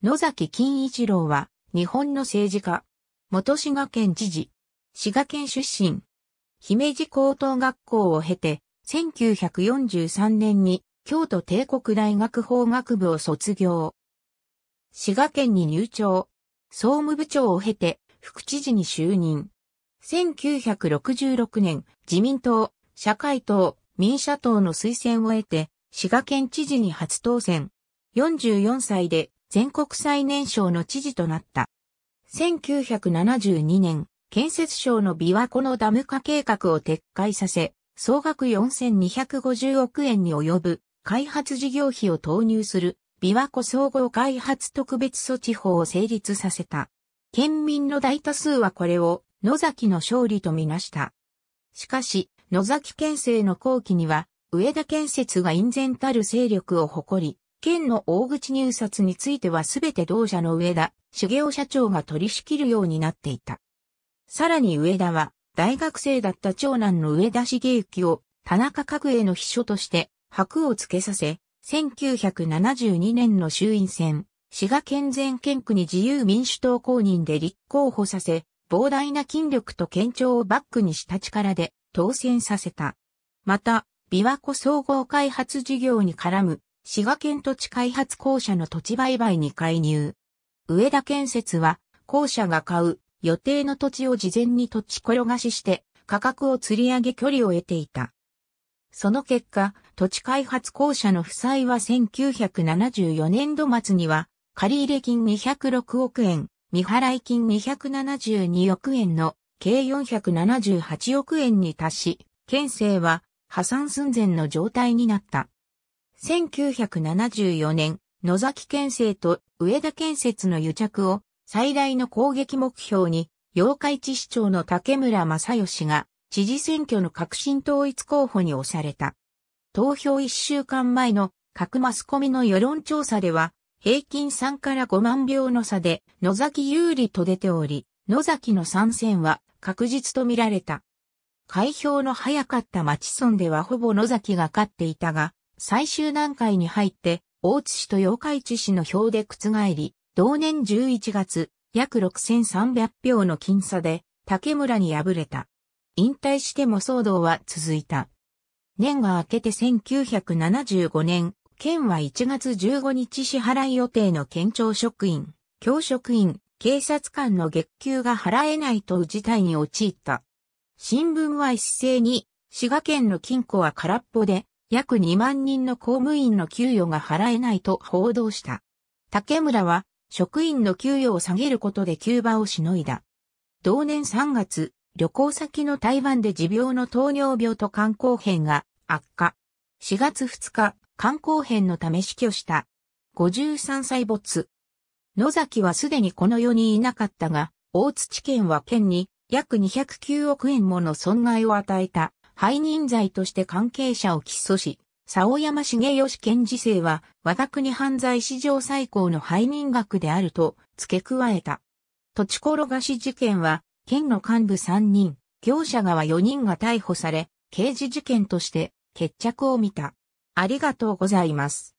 野崎金一郎は、日本の政治家。元滋賀県知事。滋賀県出身。姫路高等学校を経て、1943年に京都帝国大学法学部を卒業。滋賀県に入庁。総務部長を経て、副知事に就任。1966年、自民党、社会党、民社党の推薦を得て、滋賀県知事に初当選。44歳で全国最年少の知事となった。1972年、建設省の琵琶湖のダム化計画を撤回させ、総額4250億円に及ぶ開発事業費を投入する琵琶湖総合開発特別措置法を成立させた。県民の大多数はこれを野崎の勝利とみなした。しかし、野崎県政の後期には、上田建設が隠然たる勢力を誇り、県の大口入札についてはすべて同社の上田、茂雄社長が取り仕切るようになっていた。さらに上田は、大学生だった長男の上田茂之を、田中角栄の秘書として、箔を付けさせ、1972年の衆院選、滋賀県全県区に自由民主党公認で立候補させ、膨大な筋力と県庁をバックにした力で当選させた。また、琵琶湖総合開発事業に絡む滋賀県土地開発公社の土地売買に介入。上田建設は、公社が買う予定の土地を事前に土地転がしして、価格を釣り上げ距離を得ていた。その結果、土地開発公社の負債は1974年度末には、借入金206億円、未払金272億円の計478億円に達し、県政は破産寸前の状態になった。1974年、野崎県政と上田建設の癒着を最大の攻撃目標に、八日市市長の竹村正義が知事選挙の革新統一候補に押された。投票1週間前の各マスコミの世論調査では、平均3から5万票の差で野崎有利と出ており、野崎の参戦は確実と見られた。開票の早かった町村ではほぼ野崎が勝っていたが、最終段階に入って、大津市と八日市市の票で覆り、同年11月、約6300票の僅差で、竹村に敗れた。引退しても騒動は続いた。年が明けて1975年、県は1月15日支払い予定の県庁職員、教職員、警察官の月給が払えないと事態に陥った。新聞は一斉に、滋賀県の金庫は空っぽで、約2万人の公務員の給与が払えないと報道した。竹村は職員の給与を下げることで急場をしのいだ。同年3月、旅行先の台湾で持病の糖尿病と肝硬変が悪化。4月2日、肝硬変のため死去した。53歳没。野崎はすでにこの世にいなかったが、大津地県は県に約209億円もの損害を与えた。背任罪として関係者を起訴し、竿山茂義県事生は、我が国犯罪史上最高の背任額であると付け加えた。土地転がし事件は、県の幹部3人、業者側4人が逮捕され、刑事事件として決着を見た。ありがとうございます。